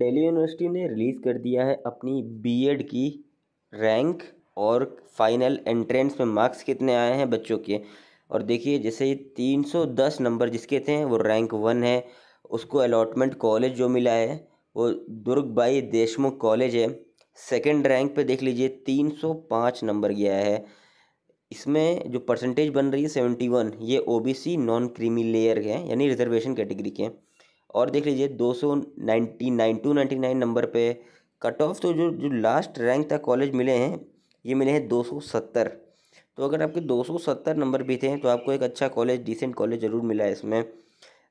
Delhi university ने release कर दिया है अपनी बीएड की रैंक और फाइनल एंट्रेंस में मार्क्स कितने आए हैं बच्चों के और देखिए जैसे तीन सौ दस नंबर जिसके थे वो रैंक वन है उसको अलॉटमेंट कॉलेज जो मिला है वो दुर्ग बाई देशमुख कॉलेज है सेकंड रैंक पे देख लीजिए तीन सौ पाँच नंबर गया है इसमें जो परसेंटेज बन रही है सेवेंटी वन ये ओबीसी नॉन क्रीमी लेयर के हैं यानी रिजर्वेशन कैटेगरी के और देख लीजिए दो सौ ninety nine two ninety nine number पे कट ऑफ तो जो जो लास्ट रैंक तक कॉलेज मिले हैं ये मिले हैं दो सौ सत्तर तो अगर आपके दो सौ सत्तर नंबर भी थे तो आपको एक अच्छा कॉलेज डिसेंट कॉलेज ज़रूर मिला है इसमें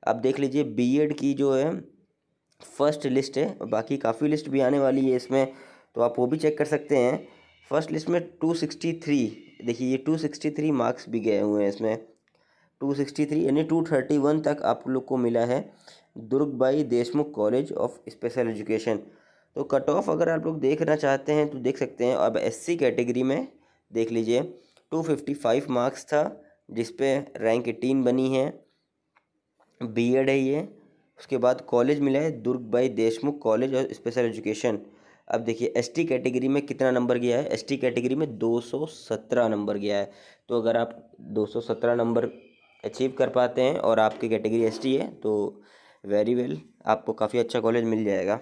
आप देख लीजिए बीएड की जो है फर्स्ट लिस्ट है बाकी काफ़ी लिस्ट भी आने वाली है इसमें तो आप वो भी चेक कर सकते हैं फर्स्ट लिस्ट में टू सिक्सटी थ्री देखिए ये टू सिक्सटी थ्री मार्क्स भी गए हुए हैं इसमें टू सिक्सटी थ्री यानी टू थर्टी वन तक आप लोग को मिला है Durgabai Deshmukh college of special education तो कट ऑफ अगर आप लोग देखना चाहते हैं तो देख सकते हैं अब एससी कैटेगरी में देख लीजिए फाइव मार्क्स था जिसपे रैंक एटीन बनी है बीएड है ये उसके बाद कॉलेज मिला है दुर्गबाई देशमुख कॉलेज और स्पेशल एजुकेशन अब देखिए एसटी कैटेगरी में कितना नंबर गया है एसटी कैटेगरी में 217 नंबर गया है तो अगर आप 217 नंबर अचीव कर पाते हैं और आपकी कैटेगरी एसटी है तो वेरी वेल आपको काफ़ी अच्छा कॉलेज मिल जाएगा